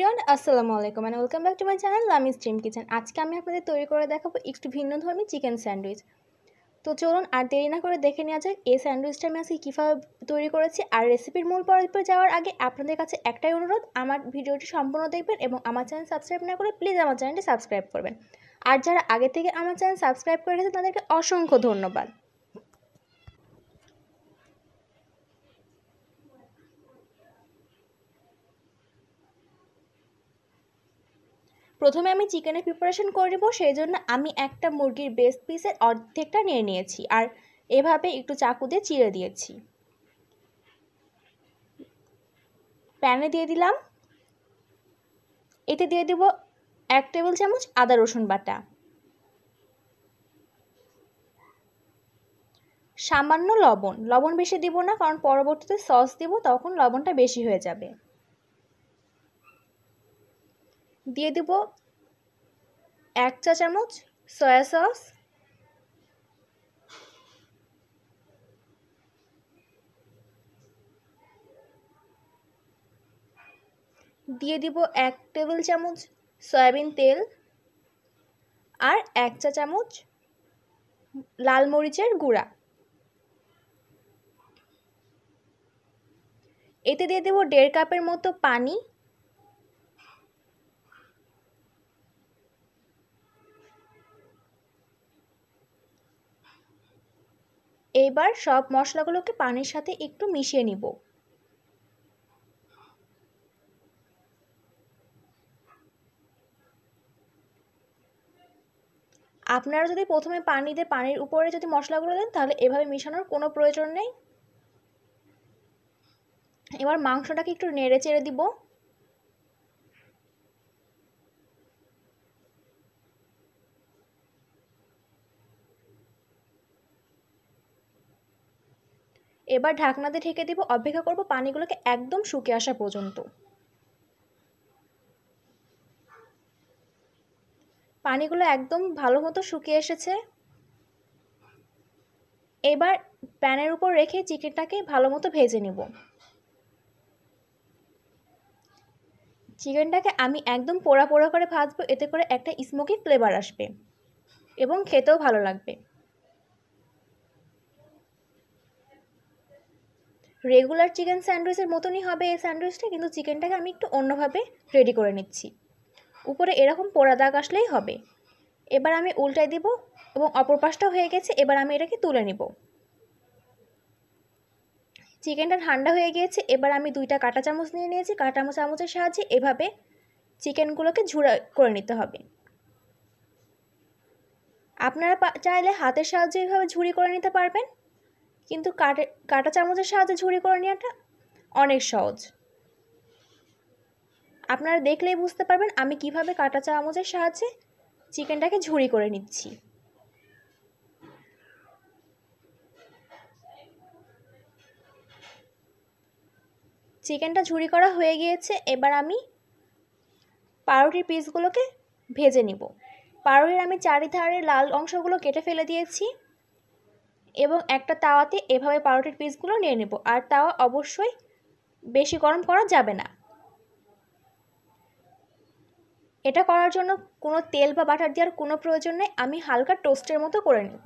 everyone আসসালামু আলাইকুম মানে welcome back to my channel Lamis dream kitchen আজকে আমি আপনাদের তৈরি করে দেখাবো একটু ভিন্ন ধরনের চিকেন স্যান্ডউইচ তো চলুন আর দেরি না করে দেখে নেওয়া যাক এই স্যান্ডউইচটা আমি আজকে কীভাবে তৈরি করেছি আর রেসিপির মূল পর্বে যাওয়ার আগে আপনাদের কাছে একটাই অনুরোধ আমার ভিডিওটি সম্পূর্ণ দেখবেন এবং আমার চ্যানেল সাবস্ক্রাইব না করে প্লিজ আমার চ্যানেলটি সাবস্ক্রাইব করবেন আর যারা আগে থেকে আমার চ্যানেল সাবস্ক্রাইব করে রেখেছে তাদেরকে অসংখ্য ধন্যবাদ প্রথমে আমি চিকেনের প্রিপারেশন করে সেই জন্য আমি একটা মুরগির বেস্ট পিসের অর্ধেকটা নিয়ে নিয়েছি আর এভাবে একটু চাকু দিয়ে চিড়ে দিয়েছি প্যানে দিয়ে দিলাম এতে দিয়ে দেব এক টেবিল চামচ আদা রসুন বাটা সামান্য লবণ লবণ বেশি দিব না কারণ পরবর্তীতে সস দিব তখন লবণটা বেশি হয়ে যাবে দিয়ে দেব এক চা চামচ সয়া সস দিয়ে দিব এক টেবিল চামচ সয়াবিন তেল আর এক চা চামচ লাল মরিচের গুঁড়া এতে দিয়ে দেব দেড় কাপের মতো পানি এবার সব মশলাগুলোকে পানির সাথে একটু মিশিয়ে নিব আপনারা যদি প্রথমে পানি দিয়ে পানির উপরে যদি মশলাগুলো দেন তাহলে এভাবে মিশানোর কোনো প্রয়োজন নেই এবার মাংসটাকে একটু নেড়ে চেড়ে দিব এবার ঢাকনা দিয়ে ঢেকে দিব অপেক্ষা করব পানিগুলোকে একদম শুকিয়ে আসা পর্যন্ত পানিগুলো একদম ভালো মতো শুকিয়ে এসেছে এবার প্যানের উপর রেখে চিকেনটাকে ভালো মতো ভেজে নেব চিকেনটাকে আমি একদম পোড়া পোড়া করে ভাজবো এতে করে একটা স্মোকি ফ্লেভার আসবে এবং খেতেও ভালো লাগবে রেগুলার চিকেন স্যান্ডউইচের মতনই হবে এই স্যান্ডউইচটা কিন্তু চিকেনটাকে আমি একটু অন্যভাবে রেডি করে নিচ্ছি উপরে এরকম পোড়া দাগ আসলেই হবে এবার আমি উল্টাই দিব এবং অপর পাশটা হয়ে গেছে এবার আমি এটাকে তুলে নিব চিকেনটা ঠান্ডা হয়ে গিয়েছে এবার আমি দুইটা কাঁটা চামচ নিয়ে নিয়েছি কাটা চামচের সাহায্যে এভাবে চিকেনগুলোকে ঝুড়া করে নিতে হবে আপনারা চাইলে হাতের সাহায্যে এভাবে ঝুড়ি করে নিতে পারবেন কিন্তু কাটে কাটা চামচের সাহায্যে ঝুড়ি করে নেওয়াটা অনেক সহজ আপনারা দেখলেই বুঝতে পারবেন আমি কিভাবে কাটা চামচের সাহায্যে চিকেনটাকে ঝুড়ি করে নিচ্ছি চিকেনটা ঝুড়ি করা হয়ে গিয়েছে এবার আমি পাউরুটির পিসগুলোকে ভেজে নিব পাউরুটির আমি চারিধারে লাল অংশগুলো কেটে ফেলে দিয়েছি এবং একটা তাওয়াতে এভাবে পাউরুটির পিসগুলো নিয়ে নেব আর তাওয়া অবশ্যই বেশি গরম করা যাবে না এটা করার জন্য কোনো তেল বা বাটার দেওয়ার কোনো প্রয়োজন নেই আমি হালকা টোস্টের মতো করে নেব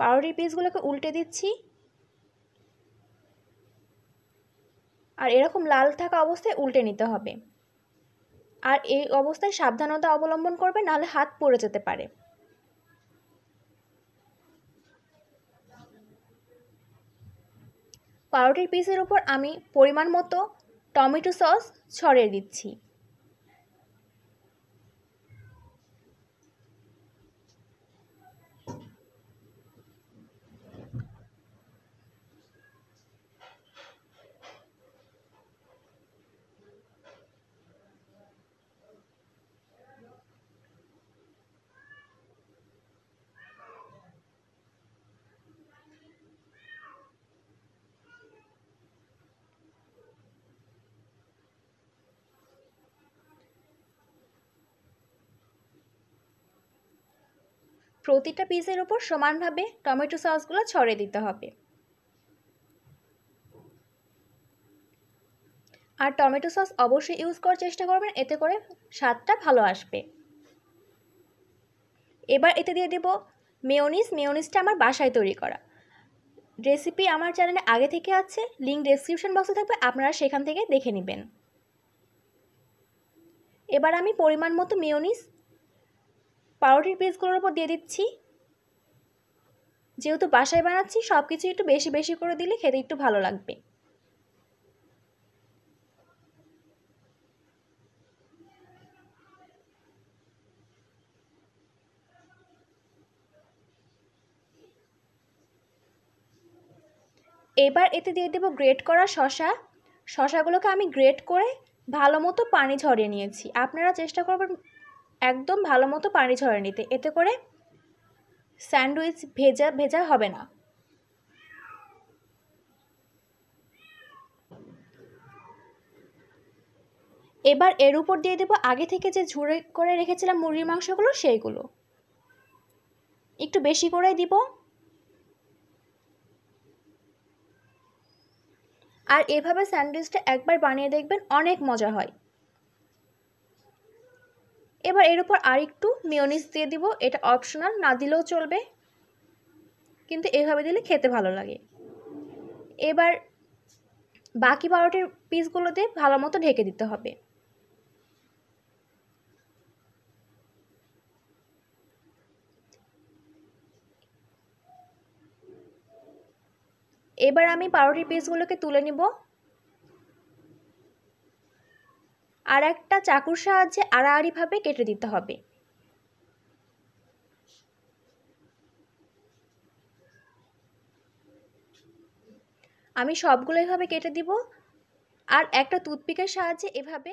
পাউরুটির পিসগুলোকে উল্টে দিচ্ছি আর এরকম লাল থাকা অবস্থায় উল্টে নিতে হবে আর এই অবস্থায় সাবধানতা অবলম্বন করবে নাহলে হাত পড়ে যেতে পারে পাউরুটির পিসের উপর আমি পরিমাণ মতো টমেটো সস ছড়িয়ে দিচ্ছি প্রতিটা পিসের উপর সমানভাবে টমেটো সসগুলো ছড়িয়ে দিতে হবে আর টমেটো সস অবশ্যই ইউজ করার চেষ্টা করবেন এতে করে স্বাদটা ভালো আসবে এবার এতে দিয়ে দেব মেয়নিস মেয়নিসটা আমার বাসায় তৈরি করা রেসিপি আমার চ্যানেলে আগে থেকে আছে লিঙ্ক ডেসক্রিপশান বক্সে থাকবে আপনারা সেখান থেকে দেখে নেবেন এবার আমি পরিমাণ মতো মেয়নিস পাউরুটির পিসগুলোর উপর দিয়ে দিচ্ছি যেহেতু বাসায় বানাচ্ছি সব কিছু একটু বেশি বেশি করে দিলে খেতে একটু ভালো লাগবে এবার এতে দিয়ে দেবো গ্রেট করা শশা শশাগুলোকে আমি গ্রেট করে ভালো মতো পানি ঝরিয়ে নিয়েছি আপনারা চেষ্টা করবেন একদম ভালো মতো পানি ঝরে নিতে এতে করে স্যান্ডউইচ ভেজা ভেজা হবে না এবার এর উপর দিয়ে দেবো আগে থেকে যে ঝুড়ে করে রেখেছিলাম মুরগির মাংসগুলো সেইগুলো একটু বেশি করে দিব আর এভাবে স্যান্ডউইচটা একবার বানিয়ে দেখবেন অনেক মজা হয় এবার এর উপর আর একটু মিওনিস দিয়ে দিব এটা অপশনাল না দিলেও চলবে কিন্তু এভাবে দিলে খেতে ভালো লাগে এবার বাকি পাউরুটির পিসগুলো দিয়ে ভালো মতো ঢেকে দিতে হবে এবার আমি পাউরুটির পিসগুলোকে তুলে নিব আর একটা চাকুর সাহায্যে আড়াআড়িভাবে কেটে দিতে হবে আমি সবগুলো এভাবে কেটে দিব আর একটা টুথপিকের সাহায্যে এভাবে